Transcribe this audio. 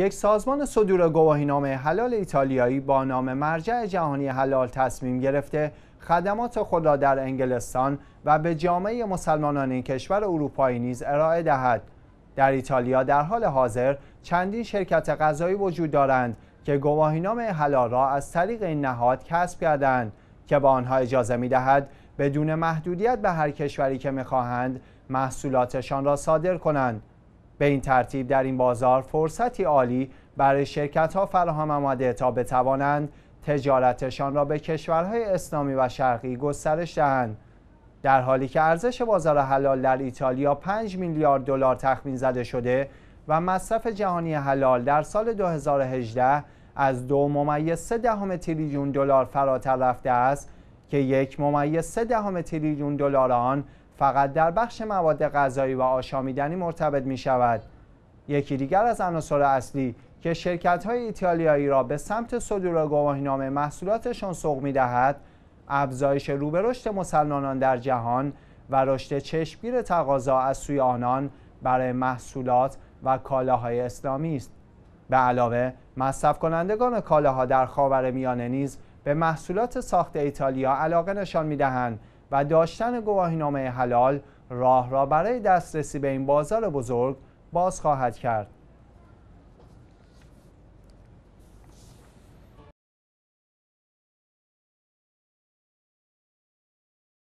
یک سازمان صدور گواهینامه حلال ایتالیایی با نام مرجع جهانی حلال تصمیم گرفته خدمات خود را در انگلستان و به جامعه مسلمانان این کشور اروپایی نیز ارائه دهد در ایتالیا در حال حاضر چندین شرکت غذایی وجود دارند که گواهینامه حلال را از طریق این نهاد کسب کردند که به آنها اجازه می دهد بدون محدودیت به هر کشوری که میخواهند محصولاتشان را صادر کنند به این ترتیب در این بازار فرصتی عالی برای شرکت ها فراهم آمده تا بتوانند تجارتشان را به کشورهای اسلامی و شرقی گسترش دهند در حالی که ارزش بازار حلال در ایتالیا 5 میلیارد دلار تخمین زده شده و مصرف جهانی حلال در سال 2018 از دو ممیز دهم تریلیون دلار فراتر رفته است که یک ممیز سه دهم تریلیون دلار آن فقط در بخش مواد غذایی و آشامیدنی مرتبط می شود. یکی دیگر از عناصر اصلی که شرکت های ایتالیایی را به سمت صدور گواهینامه محصولاتشان سوق می دهد، افزایش رشد مسلمانان در جهان و رشد چشمگیر تقاضا از سوی آنان برای محصولات و کالاهای اسلامی است. به علاوه مصرف کنندگان کالاها در خاور میانه نیز به محصولات ساخت ایتالیا علاقه نشان می دهند و داشتن گواهینامه حلال راه را برای دسترسی به این بازار بزرگ باز خواهد کرد